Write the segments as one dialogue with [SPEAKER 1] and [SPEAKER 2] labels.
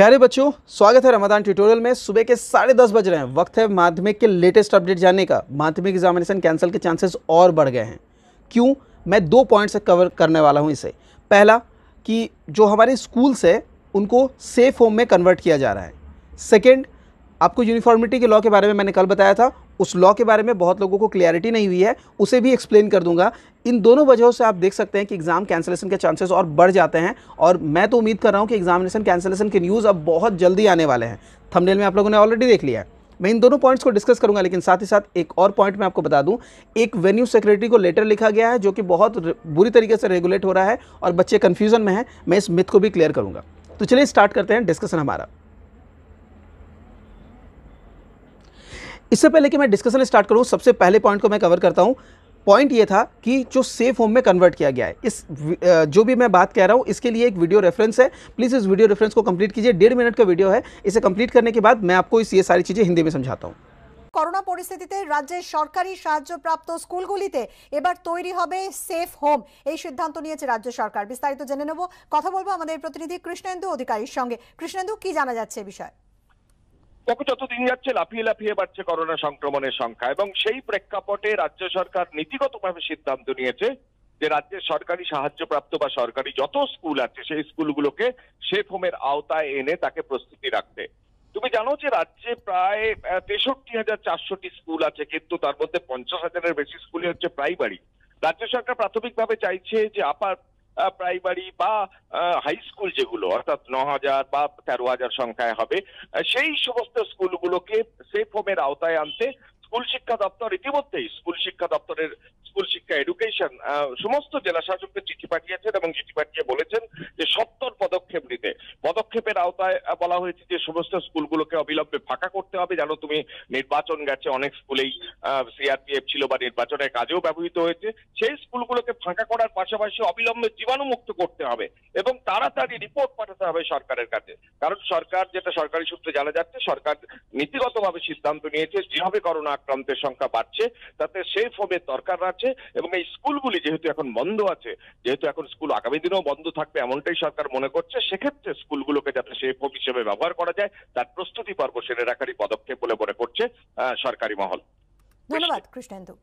[SPEAKER 1] प्यारे बच्चों स्वागत है रमदान ट्यूटोरियल में सुबह के साढ़े दस बज रहे हैं वक्त है माध्यमिक के लेटेस्ट अपडेट जानने का माध्यमिक एग्जामिनेशन कैंसिल के चांसेस और बढ़ गए हैं क्यों मैं दो पॉइंट्स से कवर करने वाला हूं इसे पहला कि जो हमारे स्कूल्स है उनको सेफ होम में कन्वर्ट किया जा रहा है सेकेंड आपको यूनिफॉर्मिटी के लॉ के बारे में मैंने कल बताया था उस लॉ के बारे में बहुत लोगों को क्लियरिटी नहीं हुई है उसे भी एक्सप्लेन कर दूंगा इन दोनों वजहों से आप देख सकते हैं कि एग्ज़ाम कैंसिलेशन के चांसेस और बढ़ जाते हैं और मैं तो उम्मीद कर रहा हूँ कि एग्जामिनेशन कैंसिलेशन के न्यूज़ अब बहुत जल्दी आने वाले हैं थमनेल में आप लोगों ने ऑलरेडी देख लिया है मैं इन दोनों पॉइंट्स को डिस्कस करूंगा लेकिन साथ ही साथ एक और पॉइंट मैं आपको बता दूं एक वेन्यू सेक्रेटरी को लेटर लिखा गया है जो कि बहुत बुरी तरीके से रेगुलेट हो रहा है और बच्चे कन्फ्यूजन में हैं मैं इस मिथ को भी क्लियर करूंगा तो चलिए स्टार्ट करते हैं डिस्कशन हमारा इससे पहले कि मैं डिस्कशन स्टार्ट करूँ सबसे पहले पॉइंट को मैं कवर करता हूँ पॉइंट ये था कि जो सेफ होम में कन्वर्ट किया गया है इस जो भी मैं बात कह रहा हूँ इसके लिए एक वीडियो रेफरेंस है प्लीज़ इस वीडियो रेफरेंस को कंप्लीट कीजिए डेढ़ मिनट का वीडियो है इसे कंप्लीट करने के बाद मैं आपको इस ये सारी चीज़ें हिंदी में समझाता हूँ করোনা পরিস্থিতিতে রাজ্যের সরকারি সাহায্যপ্রাপ্ত স্কুলগুলিতে এবার তৈরি হবে সেফ হোম এই সিদ্ধান্ত নিয়েছে রাজ্য সরকার বিস্তারিত জেনে নেব কথা বলবো আমাদের প্রতিনিধি কৃষ্ণেন্দু অধিকারীর সঙ্গে কৃষ্ণেন্দু কি জানা যাচ্ছে বিষয়
[SPEAKER 2] দেখো যতদিন যাচ্ছে লাফিয়ে লাফিয়ে বাড়ছে করোনা সংক্রমণের সংখ্যা এবং সেই প্রেক্ষাপটে রাজ্য সরকার নীতিগতভাবে সিদ্ধান্ত নিয়েছে যে রাজ্যের সরকারি সাহায্যপ্রাপ্ত বা সরকারি যত স্কুল আছে সেই স্কুলগুলোকে সেফ হোমের আওতায় এনে তাকে প্রস্তুতি রাখতে তুমি জানো যে রাজ্যে প্রায় তেষট্টি হাজার চারশোটি স্কুল আছে কিন্তু তার মধ্যে পঞ্চাশ হাজারের বেশি স্কুলই হচ্ছে প্রাইমারি রাজ্য সরকার প্রাথমিকভাবে চাইছে যে আপার প্রাইমারি বা হাই স্কুল যেগুলো অর্থাৎ ন হাজার বা তেরো হাজার সংখ্যায় হবে সেই সমস্ত স্কুলগুলোকে সেফ হোমের আওতায় আনতে স্কুল শিক্ষা দপ্তর ইতিমধ্যেই স্কুল শিক্ষা দপ্তরের স্কুল শিক্ষা এডুকেশন সমস্ত জেলা শাসককে চিঠি পাঠিয়েছেন এবং চিঠি পাঠিয়ে বলেছেন যে সত্তর পদক্ষেপের আওতায় বলা হয়েছে যে সমস্ত স্কুলগুলোকে অবিলম্বে ফাঁকা করতে হবে জানো তুমি নির্বাচন গেছে অনেক স্কুলেই সিআরপিএফ ছিল বা নির্বাচনের কাজেও ব্যবহৃত হয়েছে সেই স্কুলগুলোকে ফাঁকা করার পাশাপাশি অবিলম্বে জীবাণুমুক্ত করতে হবে এবং তাড়াতাড়ি রিপোর্ট পাঠাতে হবে সরকারের কাছে কারণ সরকার যেটা সরকারি সূত্রে জানা যাচ্ছে সরকার নীতিগতভাবে সিদ্ধান্ত নিয়েছে যেভাবে করোনা আক্রান্তের সংখ্যা বাড়ছে তাতে সেফ হোমের দরকার আছে এবং এই স্কুলগুলি যেহেতু এখন বন্ধ আছে যেহেতু এখন স্কুল আগামী দিনেও বন্ধ থাকবে এমনটাই সরকার মনে করছে সেক্ষেত্রে স্কুলগুলো গুলোকে যাতে ভোগ হিসেবে ব্যবহার করা যায় তার প্রস্তুতি পর্ব সেরে রাখারই পদক্ষেপ বলে মনে করছে সরকারি মহল
[SPEAKER 1] ধন্যবাদ কৃষ্ণেন্দু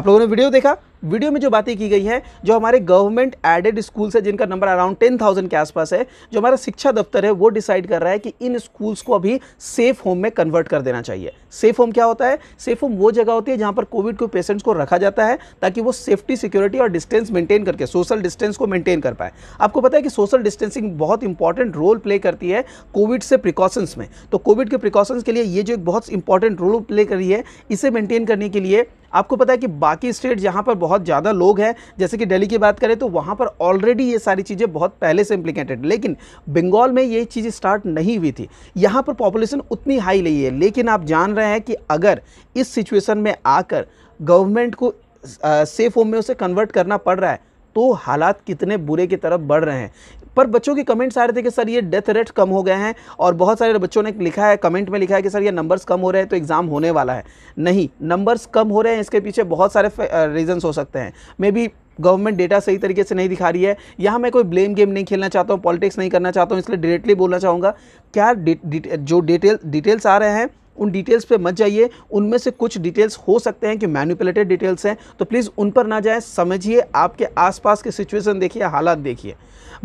[SPEAKER 1] आप लोगों ने वीडियो देखा वीडियो में जो बातें की गई है जो हमारे गवर्नमेंट एडेड स्कूल्स है जिनका नंबर अराउंड टेन थाउजेंड के आसपास है जो हमारा शिक्षा दफ्तर है वो डिसाइड कर रहा है कि इन स्कूल्स को अभी सेफ होम में कन्वर्ट कर देना चाहिए सेफ होम क्या होता है सेफ होम वो जगह होती है जहाँ पर कोविड के पेशेंट्स को रखा जाता है ताकि वो सेफ्टी सिक्योरिटी और डिस्टेंस मेंटेन करके सोशल डिस्टेंस को मेंटेन कर पाए आपको पता है कि सोशल डिस्टेंसिंग बहुत इंपॉर्टेंट रोल प्ले करती है कोविड से प्रिकॉशंस में तो कोविड के प्रिकॉशंस के लिए ये जो एक बहुत इंपॉर्टेंट रोल प्ले करी है इसे मेंटेन करने के लिए आपको पता है कि बाकी स्टेट जहाँ पर बहुत ज़्यादा लोग हैं जैसे कि दिल्ली की बात करें तो वहाँ पर ऑलरेडी ये सारी चीज़ें बहुत पहले से इम्प्लीकेटेड लेकिन बंगाल में ये चीज़ें स्टार्ट नहीं हुई थी यहाँ पर पॉपुलेशन उतनी हाई नहीं है लेकिन आप जान रहे हैं कि अगर इस सिचुएसन में आकर गवर्नमेंट को सेफ होम में उसे कन्वर्ट करना पड़ रहा है तो हालात कितने बुरे की तरफ बढ़ रहे हैं पर बच्चों के कमेंट्स आ रहे थे कि सर ये डेथ रेट कम हो गए हैं और बहुत सारे बच्चों ने लिखा है कमेंट में लिखा है कि सर ये नंबर्स कम हो रहे हैं तो एग्ज़ाम होने वाला है नहीं नंबर्स कम हो रहे हैं इसके पीछे बहुत सारे रीजन्स हो सकते हैं मे बी गवर्नमेंट डेटा सही तरीके से नहीं दिखा रही है यहाँ मैं कोई ब्लेम गेम नहीं खेलना चाहता हूँ पॉलिटिक्स नहीं करना चाहता हूँ इसलिए डायरेक्टली बोलना चाहूँगा क्या डि, डि, जो डिटेल डिटेल्स आ रहे हैं उन डिटेल्स पे मत जाइए उनमें से कुछ डिटेल्स हो सकते हैं कि मैनिपुलेटेड डिटेल्स हैं तो प्लीज़ उन पर ना जाए समझिए आपके आसपास के सिचुएशन देखिए हालात देखिए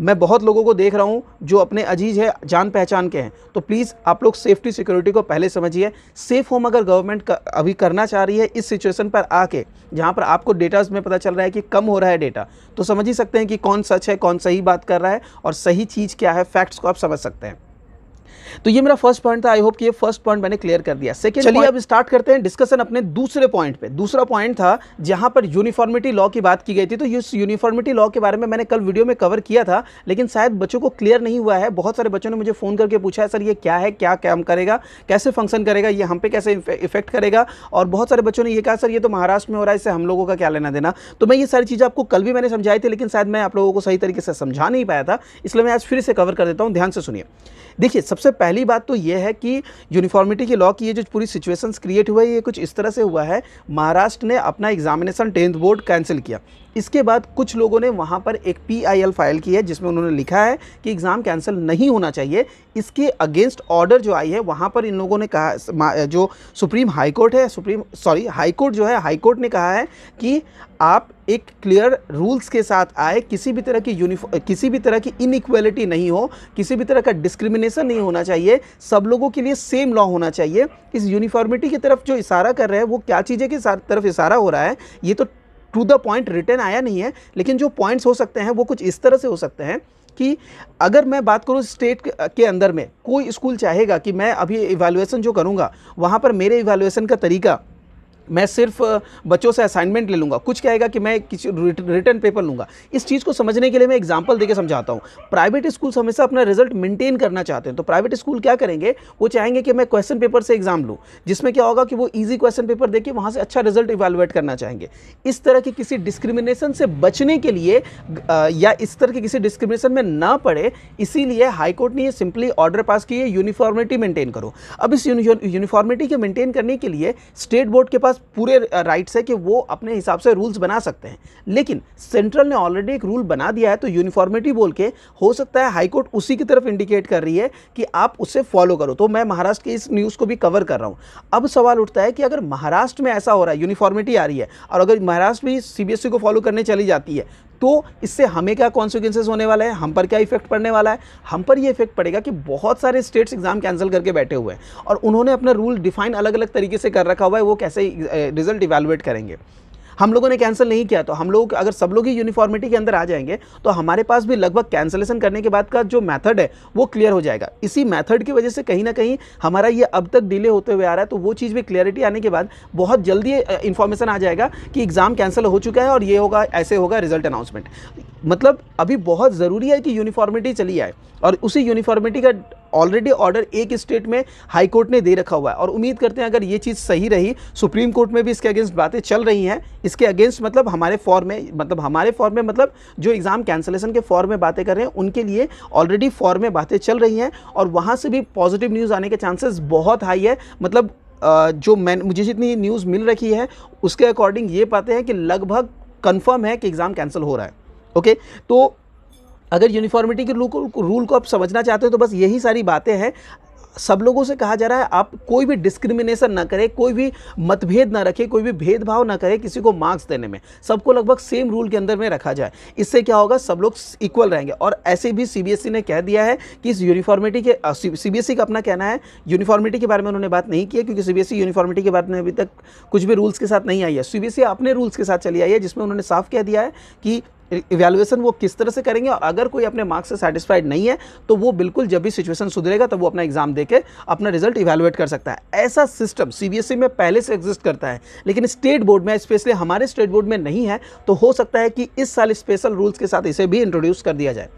[SPEAKER 1] मैं बहुत लोगों को देख रहा हूँ जो अपने अजीज है जान पहचान के हैं तो प्लीज़ आप लोग सेफ्टी सिक्योरिटी को पहले समझिए सेफ होम अगर गवर्नमेंट कर, अभी करना चाह रही है इस सिचुएशन पर आके जहाँ पर आपको डेटा में पता चल रहा है कि कम हो रहा है डेटा तो समझ ही सकते हैं कि कौन सच है कौन सही बात कर रहा है और सही चीज़ क्या है फैक्ट्स को आप समझ सकते हैं तो ये मेरा फर्स्ट पॉइंट था आई होप कि ये फर्स्ट पॉइंट मैंने क्लियर कर दिया सेकंड चलिए अब स्टार्ट करते हैं डिस्कशन अपने दूसरे पॉइंट पे दूसरा पॉइंट था जहां पर यूनिफॉर्मिटी लॉ की बात की गई थी तो इस यूनिफॉर्मिटी लॉ के बारे में मैंने कल वीडियो में कवर किया था लेकिन शायद बच्चों को क्लियर नहीं हुआ है बहुत सारे बच्चों ने मुझे फ़ोन करके पूछा है सर ये क्या है क्या काम करेगा कैसे फंक्शन करेगा ये हम पे कैसे इफेक्ट करेगा और बहुत सारे बच्चों ने यह कहा सर ये तो महाराष्ट्र में हो रहा है इससे हम लोगों का क्या लेना देना तो मैं ये सारी चीज़ आपको कल भी मैंने समझाई थी लेकिन शायद मैं आप लोगों को सही तरीके से समझा नहीं पाया था इसलिए मैं आज फिर से कवर कर देता हूँ ध्यान से सुनिए देखिए सबसे पहली बात तो ये है कि यूनिफॉर्मिटी के लॉ की ये जो पूरी सिचुएशन क्रिएट हुआ है ये कुछ इस तरह से हुआ है महाराष्ट्र ने अपना एग्जामिनेशन टेंथ बोर्ड कैंसिल किया इसके बाद कुछ लोगों ने वहाँ पर एक पी फाइल की है जिसमें उन्होंने लिखा है कि एग्ज़ाम कैंसिल नहीं होना चाहिए इसके अगेंस्ट ऑर्डर जो आई है वहाँ पर इन लोगों ने कहा जो सुप्रीम हाई कोर्ट है सुप्रीम सॉरी हाई कोर्ट जो है हाई कोर्ट ने कहा है कि आप एक क्लियर रूल्स के साथ आए किसी भी तरह की यूनिफॉर्म किसी भी तरह की इनइक्वलिटी नहीं हो किसी भी तरह का डिस्क्रिमिनेशन नहीं होना चाहिए सब लोगों के लिए सेम लॉ होना चाहिए इस यूनिफॉर्मिटी की तरफ जो इशारा कर रहे हैं वो क्या चीज़ें की तरफ इशारा हो रहा है ये तो टू द पॉइंट रिटर्न आया नहीं है लेकिन जो पॉइंट्स हो सकते हैं वो कुछ इस तरह से हो सकते हैं कि अगर मैं बात करूँ स्टेट के अंदर में कोई स्कूल चाहेगा कि मैं अभी इवेलुएसन जो करूँगा वहाँ पर मेरे इवेलुएसन का तरीका मैं सिर्फ बच्चों से असाइनमेंट ले लूँगा कुछ कहेगा कि मैं किसी रिटर्न पेपर लूँगा इस चीज़ को समझने के लिए मैं एग्जाम्पल देकर समझाता हूँ प्राइवेट स्कूल हमेशा अपना रिजल्ट मेंटेन करना चाहते हैं तो प्राइवेट स्कूल क्या करेंगे वो चाहेंगे कि मैं क्वेश्चन पेपर से एग्जाम लूँ जिसमें क्या होगा कि वो ईजी क्वेश्चन पेपर देके वहाँ से अच्छा रिजल्ट इवेलुएट करना चाहेंगे इस तरह की किसी डिस्क्रिमिनेशन से बचने के लिए या इस तरह के किसी डिस्क्रिमिनेशन में ना पड़े इसीलिए हाईकोर्ट ने ये सिंपली ऑर्डर पास किए यूनिफॉर्मिटी मेंटेन करो अब इस यूनिफॉर्मिटी के मेंटेन करने के लिए स्टेट बोर्ड के पास पास पूरे राइट्स है कि वो अपने हिसाब से रूल्स बना सकते हैं लेकिन सेंट्रल ने ऑलरेडी एक रूल बना दिया है तो यूनिफॉर्मिटी बोल के हो सकता है हाईकोर्ट उसी की तरफ इंडिकेट कर रही है कि आप उसे फॉलो करो तो मैं महाराष्ट्र की इस न्यूज़ को भी कवर कर रहा हूँ अब सवाल उठता है कि अगर महाराष्ट्र में ऐसा हो रहा है यूनिफॉर्मिटी आ रही है और अगर महाराष्ट्र भी सी e को फॉलो करने चली जाती है तो इससे हमें क्या कॉन्सिक्वेंसेज होने वाला है हम पर क्या इफेक्ट पड़ने वाला है हम पर ये इफेक्ट पड़ेगा कि बहुत सारे स्टेट्स एग्ज़ाम कैंसिल करके बैठे हुए हैं और उन्होंने अपना रूल डिफाइन अलग अलग तरीके से कर रखा हुआ है वो कैसे रिजल्ट इवेलुएट करेंगे हम लोगों ने कैंसिल नहीं किया तो हम लोग अगर सब लोग ही यूनिफॉर्मिटी के अंदर आ जाएंगे तो हमारे पास भी लगभग कैंसिलेशन करने के बाद का जो मैथड है वो क्लियर हो जाएगा इसी मैथड की वजह से कहीं ना कहीं हमारा ये अब तक डिले होते हुए आ रहा है तो वो चीज़ भी क्लियरिटी आने के बाद बहुत जल्दी इन्फॉर्मेशन आ जाएगा कि एग्ज़ाम कैंसिल हो चुका है और ये होगा ऐसे होगा रिजल्ट अनाउंसमेंट मतलब अभी बहुत ज़रूरी है कि यूनिफॉर्मिटी चली आए और उसी यूनिफॉर्मिटी का ऑलरेडी ऑर्डर एक स्टेट में हाई कोर्ट ने दे रखा हुआ है और उम्मीद करते हैं अगर ये चीज़ सही रही सुप्रीम कोर्ट में भी इसके अगेंस्ट बातें चल रही हैं इसके अगेंस्ट मतलब हमारे फॉर्म में मतलब हमारे फॉर्म में मतलब जो एग्ज़ाम कैंसिलेशन के फॉर्म में बातें कर रहे हैं उनके लिए ऑलरेडी फॉर्म में बातें चल रही हैं और वहाँ से भी पॉजिटिव न्यूज़ आने के चांसेस बहुत हाई है मतलब जो मैं मुझे जितनी न्यूज़ मिल रखी है उसके अकॉर्डिंग ये पाते हैं कि लगभग कन्फर्म है कि एग्ज़ाम कैंसिल हो रहा है ओके तो अगर यूनिफॉर्मिटी के रूल को रूल को आप समझना चाहते हो तो बस यही सारी बातें हैं सब लोगों से कहा जा रहा है आप कोई भी डिस्क्रिमिनेशन ना करें कोई भी मतभेद ना रखें कोई भी भेदभाव ना करें किसी को मार्क्स देने में सबको लगभग सेम रूल के अंदर में रखा जाए इससे क्या होगा सब लोग इक्वल रहेंगे और ऐसे भी सीबीएसई e ने कह दिया है कि इस यूनिफॉर्मिटी के सीबीएसई e का अपना कहना है यूनिफॉर्मिटी के बारे में उन्होंने बात नहीं की क्योंकि सीबीएसई यूनिफॉर्मिटी e के बारे में अभी तक कुछ भी रूल्स के साथ नहीं आई है सीबीएसई अपने रूल्स के साथ चली आई है जिसमें उन्होंने साफ कह दिया है कि इवेलुएसन वो किस तरह से करेंगे और अगर कोई अपने मार्क्स से सेटिस्फाइड नहीं है तो वो बिल्कुल जब भी सिचुएशन सुधरेगा तब वो अपना एग्जाम देके अपना रिजल्ट इवेलुएट कर सकता है ऐसा सिस्टम सीबीएसई में पहले से एग्जिस्ट करता है लेकिन स्टेट बोर्ड में स्पेशली हमारे स्टेट बोर्ड में नहीं है तो हो सकता है कि इस साल स्पेशल रूल्स के साथ इसे भी इंट्रोड्यूस कर दिया जाए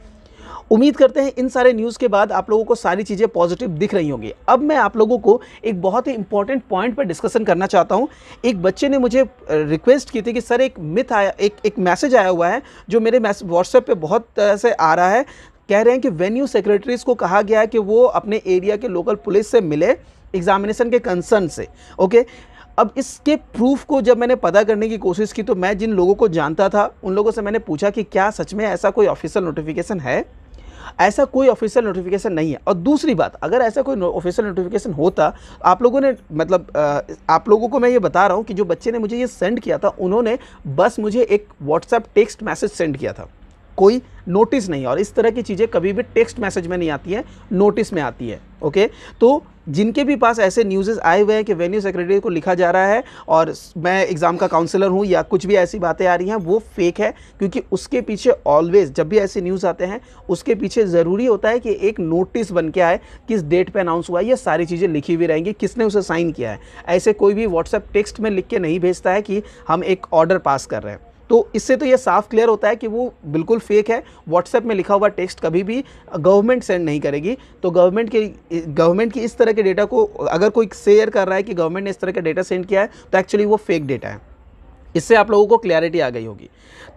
[SPEAKER 1] उम्मीद करते हैं इन सारे न्यूज़ के बाद आप लोगों को सारी चीज़ें पॉजिटिव दिख रही होंगी अब मैं आप लोगों को एक बहुत ही इंपॉर्टेंट पॉइंट पर डिस्कशन करना चाहता हूँ एक बच्चे ने मुझे रिक्वेस्ट की थी कि सर एक मिथ आया एक एक मैसेज आया हुआ है जो मेरे व्हाट्सएप पर बहुत तरह से आ रहा है कह रहे हैं कि वेन्यू सेक्रेटरीज को कहा गया है कि वो अपने एरिया के लोकल पुलिस से मिले एग्जामिनेशन के कंसर्न से ओके अब इसके प्रूफ को जब मैंने पता करने की कोशिश की तो मैं जिन लोगों को जानता था उन लोगों से मैंने पूछा कि क्या सच में ऐसा कोई ऑफिशियल नोटिफिकेशन है ऐसा कोई ऑफिशियल नोटिफिकेशन नहीं है और दूसरी बात अगर ऐसा कोई ऑफिशियल नोटिफिकेशन होता आप लोगों ने मतलब आप लोगों को मैं ये बता रहा हूँ कि जो बच्चे ने मुझे ये सेंड किया था उन्होंने बस मुझे एक व्हाट्सएप टेक्स्ट मैसेज सेंड किया था कोई नोटिस नहीं और इस तरह की चीज़ें कभी भी टेक्स्ट मैसेज में नहीं आती है नोटिस में आती है ओके तो जिनके भी पास ऐसे न्यूज़ आए हुए हैं कि वेन्यू सेक्रेटरी को लिखा जा रहा है और मैं एग्ज़ाम का काउंसलर हूँ या कुछ भी ऐसी बातें आ रही हैं वो फेक है क्योंकि उसके पीछे ऑलवेज़ जब भी ऐसे न्यूज़ आते हैं उसके पीछे ज़रूरी होता है कि एक नोटिस बन के आए किस डेट पर अनाउंस हुआ है यह सारी चीज़ें लिखी हुई रहेंगी किसने उसे साइन किया है ऐसे कोई भी व्हाट्सएप टेक्स्ट में लिख के नहीं भेजता है कि हम एक ऑर्डर पास कर रहे हैं तो इससे तो ये साफ क्लियर होता है कि वो बिल्कुल फेक है व्हाट्सएप में लिखा हुआ टेक्स्ट कभी भी गवर्नमेंट सेंड नहीं करेगी तो गवर्नमेंट के गवर्नमेंट की इस तरह के डेटा को अगर कोई शेयर कर रहा है कि गवर्नमेंट ने इस तरह का डेटा सेंड किया है तो एक्चुअली वो फेक डेटा है इससे आप लोगों को क्लैरिटी आ गई होगी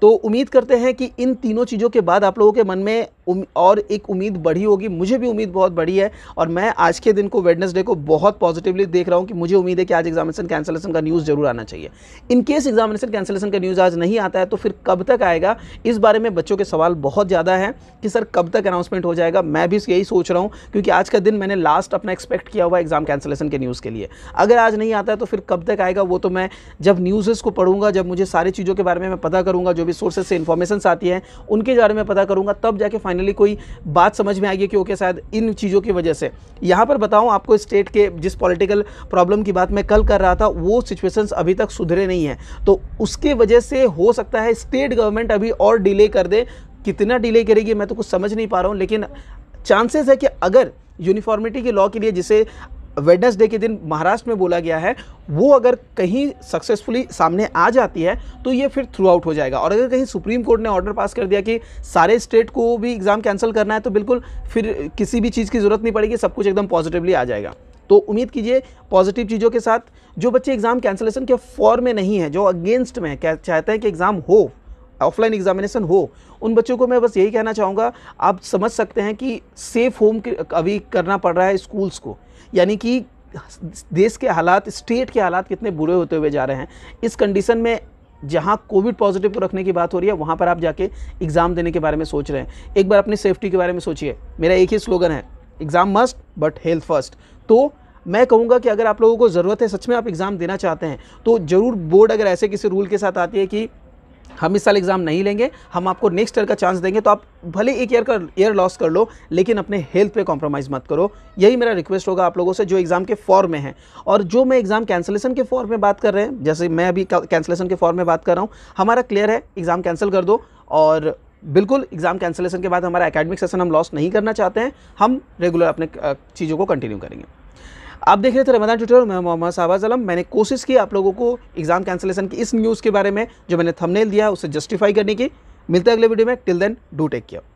[SPEAKER 1] तो उम्मीद करते हैं कि इन तीनों चीज़ों के बाद आप लोगों के मन में और एक उम्मीद बढ़ी होगी मुझे भी उम्मीद बहुत बढ़ी है और मैं आज के दिन को वेडनेसडे को बहुत पॉजिटिवली देख रहा हूँ कि मुझे उम्मीद है कि आज एग्जामिनेशन कैंसिलेशन का न्यूज़ जरूर आना चाहिए इन केस एग्जामिनेशन कैंसिलेशन का न्यूज़ आज नहीं आता है तो फिर कब तक आएगा इस बारे में बच्चों के सवाल बहुत ज़्यादा है कि सर कब तक अनाउंसमेंट हो जाएगा मैं भी यही सोच रहा हूँ क्योंकि आज का दिन मैंने लास्ट अपना एक्सपेक्ट किया हुआ एग्जाम कैंसिलेशन के न्यूज़ के लिए अगर आज नहीं आता है तो फिर कब तक आएगा वो तो मैं जब न्यूज़ को पढ़ूंगा जब मुझे सारी चीज़ों के बारे में मैं पता करूँगा जो भी सोर्सेज से इन्फॉर्मेशन आती है उनके बारे में पता करूँगा तब जाके फाइनली कोई बात समझ में आएगी कि ओके शायद इन चीज़ों की वजह से यहाँ पर बताऊँ आपको स्टेट के जिस पॉलिटिकल प्रॉब्लम की बात मैं कल कर रहा था वो सिचुएशंस अभी तक सुधरे नहीं हैं तो उसके वजह से हो सकता है स्टेट गवर्नमेंट अभी और डिले कर दे कितना डिले करेगी मैं तो कुछ समझ नहीं पा रहा हूँ लेकिन चांसेस है कि अगर यूनिफॉर्मिटी के लॉ के लिए जिसे वेडनेसडे के दिन महाराष्ट्र में बोला गया है वो अगर कहीं सक्सेसफुली सामने आ जाती है तो ये फिर थ्रू आउट हो जाएगा और अगर कहीं सुप्रीम कोर्ट ने ऑर्डर पास कर दिया कि सारे स्टेट को भी एग्ज़ाम कैंसिल करना है तो बिल्कुल फिर किसी भी चीज़ की ज़रूरत नहीं पड़ेगी सब कुछ एकदम पॉजिटिवली आ जाएगा तो उम्मीद कीजिए पॉजिटिव चीज़ों के साथ जो बच्चे एग्ज़ाम कैंसिलेशन के फॉर में नहीं है जो अगेंस्ट में क्या चाहते हैं कि एग्ज़ाम हो ऑफलाइन एग्जामिनेशन हो उन बच्चों को मैं बस यही कहना चाहूँगा आप समझ सकते हैं कि सेफ़ होम अभी करना पड़ रहा है स्कूल्स को यानी कि देश के हालात स्टेट के हालात कितने बुरे होते हुए जा रहे हैं इस कंडीशन में जहाँ कोविड पॉजिटिव को रखने की बात हो रही है वहाँ पर आप जाके एग्ज़ाम देने के बारे में सोच रहे हैं एक बार अपनी सेफ्टी के बारे में सोचिए मेरा एक ही स्लोगन है exam must but health first तो मैं कहूँगा कि अगर आप लोगों को ज़रूरत है सच में आप एग्ज़ाम देना चाहते हैं तो ज़रूर बोर्ड अगर ऐसे किसी रूल के साथ आती है कि हम इस साल एग्ज़ाम नहीं लेंगे हम आपको नेक्स्ट ईयर का चांस देंगे तो आप भले एक ईयर का ईयर लॉस कर लो लेकिन अपने हेल्थ पे कॉम्प्रोमाइज़ मत करो यही मेरा रिक्वेस्ट होगा आप लोगों से जो एग्ज़ाम के फॉर्म में हैं और जो मैं एग्ज़ाम कैंसिलेशन के फॉर्म में बात कर रहे हैं जैसे मैं अभी कैंसिलेशन के फॉर्म में बात कर रहा हूँ हमारा क्लियर है एग्ज़ाम कैंसिल कर दो और बिल्कुल एग्ज़ाम कैंसिलेशन के बाद हमारा एकेडमिक सेशन हम लॉस नहीं करना चाहते हैं हम रेगुलर अपने चीज़ों को कंटिन्यू करेंगे आप देख रहे थे रमदान ट्यूटोरियल मैं मोहम्मद शाहबाज आलम मैंने कोशिश की आप लोगों को एग्ज़ाम कैंसिलेशन की इस न्यूज़ के बारे में जो मैंने थंबनेल दिया उसे जस्टिफाई करने की मिलते हैं अगले वीडियो में till then do take care